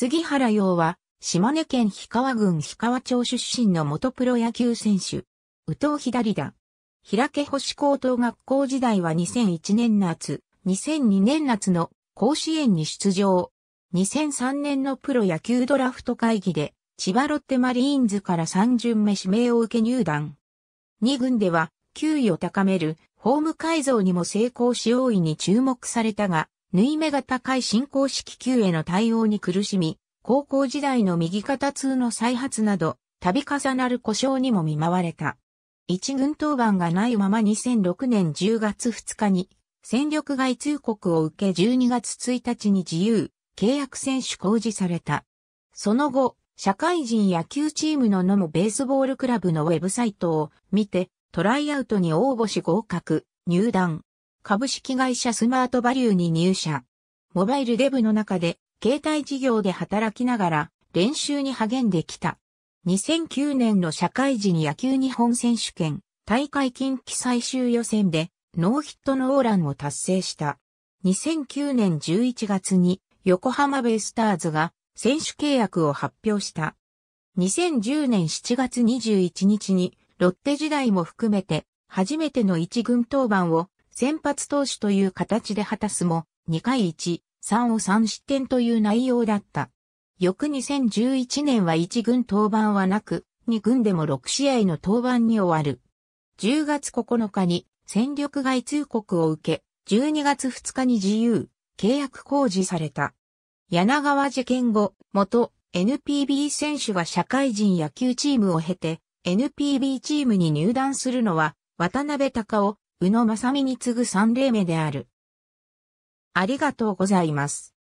杉原洋は、島根県氷川郡氷川町出身の元プロ野球選手。宇藤左だ。平家星高等学校時代は2001年夏、2002年夏の甲子園に出場。2003年のプロ野球ドラフト会議で、千葉ロッテマリーンズから3巡目指名を受け入団。2軍では、給与を高める、ホーム改造にも成功し大いに注目されたが、縫い目が高い進行式球への対応に苦しみ、高校時代の右肩痛の再発など、度重なる故障にも見舞われた。一軍登板がないまま2006年10月2日に、戦力外通告を受け12月1日に自由、契約選手公示された。その後、社会人野球チームの飲むベースボールクラブのウェブサイトを見て、トライアウトに応募し合格、入団。株式会社スマートバリューに入社。モバイルデブの中で、携帯事業で働きながら、練習に励んできた。2009年の社会時に野球日本選手権、大会近畿最終予選で、ノーヒットノーランを達成した。2009年11月に、横浜ベイスターズが、選手契約を発表した。2010年7月21日に、ロッテ時代も含めて、初めての一軍登板を先発投手という形で果たすも、2回1、3を3失点という内容だった。翌2011年は1軍登板はなく、2軍でも6試合の登板に終わる。10月9日に戦力外通告を受け、12月2日に自由、契約公示された。柳川事件後、元 NPB 選手は社会人野球チームを経て、NPB チームに入団するのは、渡辺隆夫、宇野正美に次ぐ3例目である。ありがとうございます。